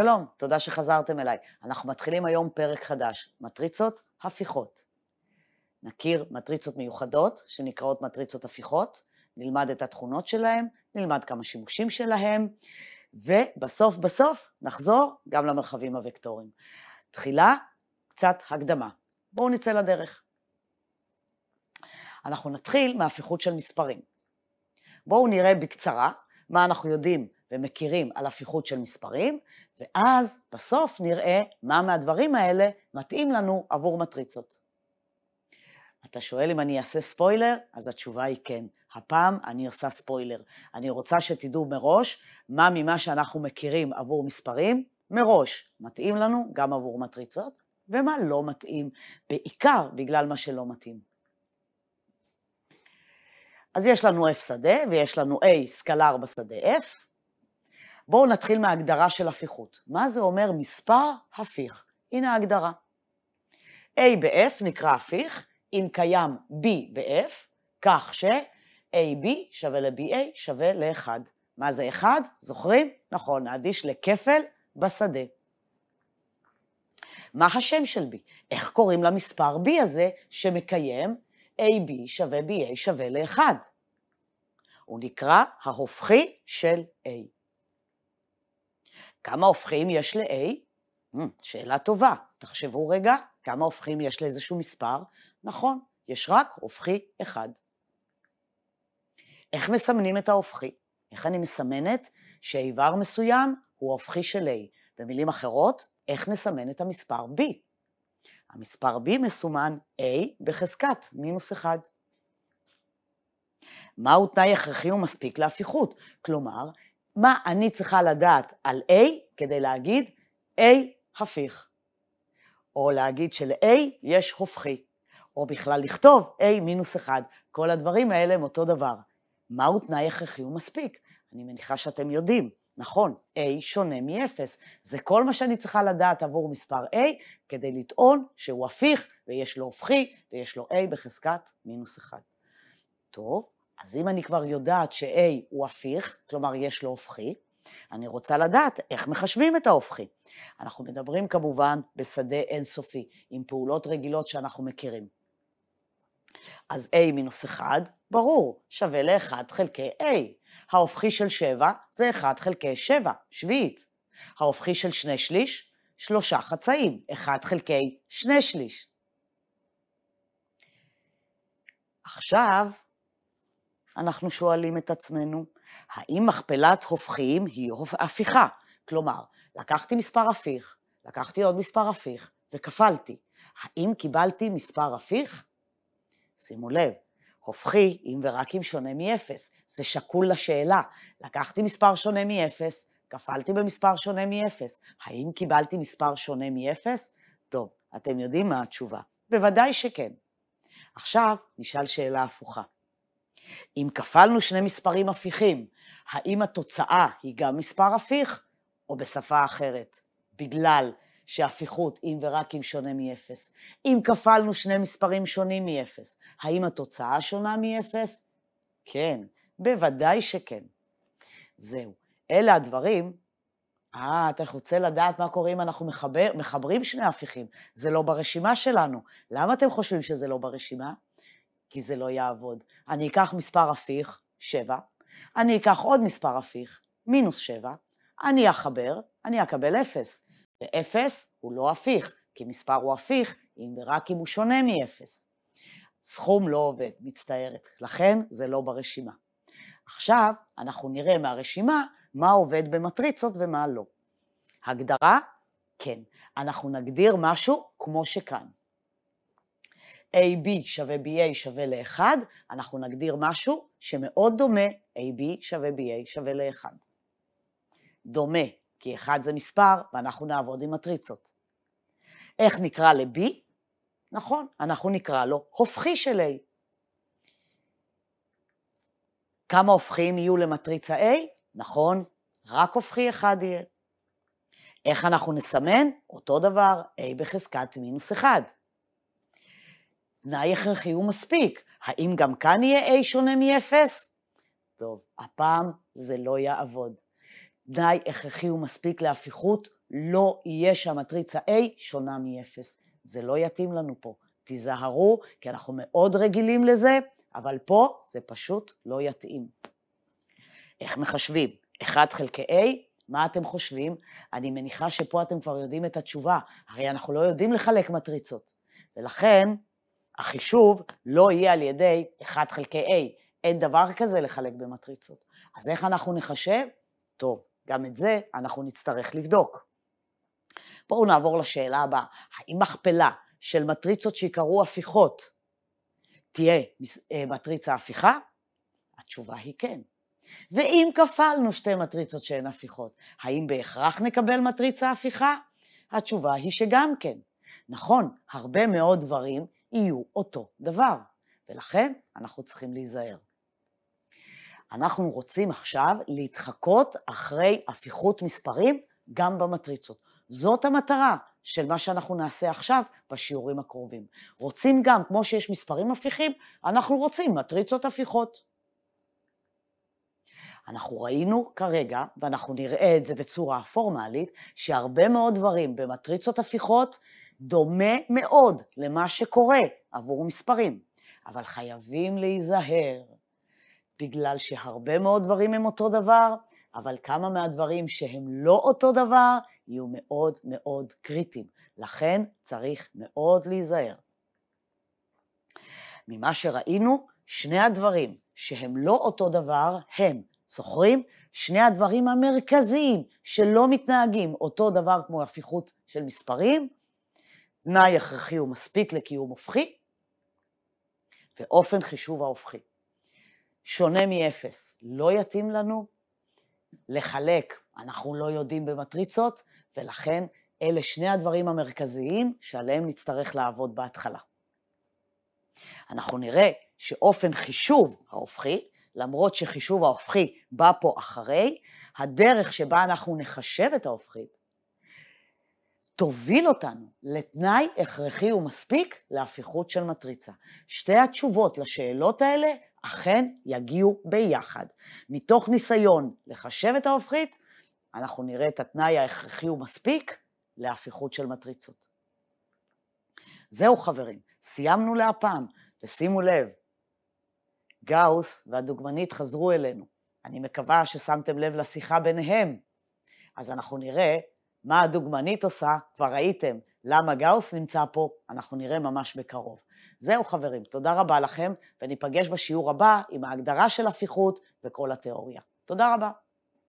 שלום, תודה שחזרתם אליי. אנחנו מתחילים היום פרק חדש, מטריצות הפיכות. נכיר מטריצות מיוחדות, שנקראות מטריצות הפיכות, נלמד את התכונות שלהן, נלמד כמה שימושים שלהן, ובסוף בסוף נחזור גם למרחבים הוקטוריים. תחילה, קצת הקדמה. בואו נצא לדרך. אנחנו נתחיל מהפיכות של מספרים. בואו נראה בקצרה מה אנחנו יודעים ומכירים על הפיכות של מספרים, ואז בסוף נראה מה מהדברים האלה מתאים לנו עבור מטריצות. אתה שואל אם אני אעשה ספוילר? אז התשובה היא כן. הפעם אני עושה ספוילר. אני רוצה שתדעו מראש מה ממה שאנחנו מכירים עבור מספרים, מראש מתאים לנו גם עבור מטריצות, ומה לא מתאים, בעיקר בגלל מה שלא מתאים. אז יש לנו F שדה ויש לנו A סקלר בשדה F, בואו נתחיל מההגדרה של הפיכות. מה זה אומר מספר הפיך? הנה ההגדרה. A ב-F נקרא הפיך, אם קיים B ב-F, כך ש-AB שווה ל-BA שווה ל-1. מה זה 1? זוכרים? נכון, נאדיש לכפל בשדה. מה השם של B? איך קוראים למספר B הזה שמקיים AB שווה BA שווה ל-1? הוא נקרא ההופכי של A. כמה הופכים יש ל-A? Hmm, שאלה טובה. תחשבו רגע, כמה הופכים יש לאיזשהו מספר? נכון, יש רק הופכי אחד. איך מסמנים את ההופכי? איך אני מסמנת שאיבר מסוים הוא הופכי של A? במילים אחרות, איך נסמן את המספר B? המספר B מסומן A בחזקת מינוס 1. מהו תנאי הכרחי ומספיק להפיכות? כלומר, מה אני צריכה לדעת על A כדי להגיד A הפיך. או להגיד של-A יש הופכי. או בכלל לכתוב A מינוס אחד. כל הדברים האלה הם אותו דבר. מהו תנאי הכרחי ומספיק? אני מניחה שאתם יודעים. נכון, A שונה מ-0. זה כל מה שאני צריכה לדעת עבור מספר A כדי לטעון שהוא הפיך ויש לו הופכי ויש לו A בחזקת מינוס 1. טוב, אז אם אני כבר יודעת ש-A הוא הפיך, כלומר יש לו הופכי, אני רוצה לדעת איך מחשבים את ההופכי. אנחנו מדברים כמובן בשדה אינסופי, עם פעולות רגילות שאנחנו מכירים. אז A מינוס 1, ברור, שווה ל-1 חלקי A. ההופכי של 7 זה 1 חלקי 7, שביעית. ההופכי של 2 שליש, שלושה חצאים, 1 חלקי 2 שליש. עכשיו, אנחנו שואלים את עצמנו, האם מכפלת הופכים היא הפיכה? כלומר, לקחתי מספר הפיך, לקחתי עוד מספר הפיך וכפלתי. האם קיבלתי מספר הפיך? שימו לב, הופכי, אם ורק אם שונה מ-0, זה שקול לשאלה. לקחתי מספר שונה מ-0, כפלתי במספר שונה מ-0, האם קיבלתי מספר שונה מ-0? טוב, אתם יודעים מה התשובה. בוודאי שכן. עכשיו נשאל שאלה הפוכה. אם כפלנו שני מספרים הפיכים, האם התוצאה היא גם מספר הפיך, או בשפה אחרת, בגלל שהפיכות אם ורק אם שונה מ-0? אם כפלנו שני מספרים שונים מ-0, האם התוצאה שונה מ-0? כן, בוודאי שכן. זהו, אלה הדברים. אה, אתה רוצה לדעת מה קורה אם אנחנו מחבר, מחברים שני הפיכים. זה לא ברשימה שלנו. למה אתם חושבים שזה לא ברשימה? כי זה לא יעבוד. אני אקח מספר הפיך, 7, אני אקח עוד מספר הפיך, מינוס 7, אני אחבר, אני אקבל 0. ו-0 הוא לא הפיך, כי מספר הוא הפיך, אם ורק אם הוא שונה מ-0. סכום לא עובד, מצטערת, לכן זה לא ברשימה. עכשיו אנחנו נראה מהרשימה מה עובד במטריצות ומה לא. הגדרה, כן. אנחנו נגדיר משהו כמו שכאן. AB שווה BA שווה ל-1, אנחנו נגדיר משהו שמאוד דומה AB שווה BA שווה ל-1. דומה, כי 1 זה מספר, ואנחנו נעבוד עם מטריצות. איך נקרא ל-B? נכון, אנחנו נקרא לו הופכי של A. כמה הופכים יהיו למטריצה A? נכון, רק הופכי אחד יהיה. איך אנחנו נסמן? אותו דבר, A בחזקת מינוס 1. תנאי הכרחי הוא מספיק. האם גם כאן יהיה A שונה מ-0? טוב, הפעם זה לא יעבוד. תנאי הכרחי הוא מספיק להפיכות, לא יהיה שהמטריצה A שונה מ-0. זה לא יתאים לנו פה. תיזהרו, כי אנחנו מאוד רגילים לזה, אבל פה זה פשוט לא יתאים. איך מחשבים? 1 חלקי A, מה אתם חושבים? אני מניחה שפה אתם כבר יודעים את התשובה, הרי אנחנו לא יודעים לחלק מטריצות. ולכן, החישוב לא יהיה על ידי 1 חלקי A. אין דבר כזה לחלק במטריצות. אז איך אנחנו נחשב? טוב, גם את זה אנחנו נצטרך לבדוק. בואו נעבור לשאלה הבאה. האם מכפלה של מטריצות שיקראו הפיכות תהיה אה, מטריצה הפיכה? התשובה היא כן. ואם כפלנו שתי מטריצות שהן הפיכות, האם בהכרח נקבל מטריצה הפיכה? התשובה היא שגם כן. נכון, הרבה מאוד דברים יהיו אותו דבר, ולכן אנחנו צריכים להיזהר. אנחנו רוצים עכשיו להתחקות אחרי הפיכות מספרים גם במטריצות. זאת המטרה של מה שאנחנו נעשה עכשיו בשיעורים הקרובים. רוצים גם, כמו שיש מספרים הפיכים, אנחנו רוצים מטריצות הפיכות. אנחנו ראינו כרגע, ואנחנו נראה את זה בצורה פורמלית, שהרבה מאוד דברים במטריצות הפיכות דומה מאוד למה שקורה עבור מספרים, אבל חייבים להיזהר, בגלל שהרבה מאוד דברים הם אותו דבר, אבל כמה מהדברים שהם לא אותו דבר יהיו מאוד מאוד קריטיים. לכן צריך מאוד להיזהר. ממה שראינו, שני הדברים שהם לא אותו דבר הם, זוכרים? שני הדברים המרכזיים שלא מתנהגים אותו דבר כמו הפיכות של מספרים, תנאי הכרחי ומספיק לקיום הופכי, ואופן חישוב ההופכי. שונה מאפס, לא יתאים לנו לחלק, אנחנו לא יודעים במטריצות, ולכן אלה שני הדברים המרכזיים שעליהם נצטרך לעבוד בהתחלה. אנחנו נראה שאופן חישוב ההופכי, למרות שחישוב ההופכי בא פה אחרי, הדרך שבה אנחנו נחשב את ההופכית תוביל אותנו לתנאי הכרחי ומספיק להפיכות של מטריצה. שתי התשובות לשאלות האלה אכן יגיעו ביחד. מתוך ניסיון לחשב את ההופכית, אנחנו נראה את התנאי ההכרחי ומספיק להפיכות של מטריצות. זהו חברים, סיימנו להפעם, ושימו לב, גאוס והדוגמנית חזרו אלינו. אני מקווה ששמתם לב לשיחה ביניהם. אז אנחנו נראה מה הדוגמנית עושה, כבר ראיתם למה גאוס נמצא פה, אנחנו נראה ממש בקרוב. זהו חברים, תודה רבה לכם, וניפגש בשיעור הבא עם ההגדרה של הפיכות וכל התיאוריה. תודה רבה.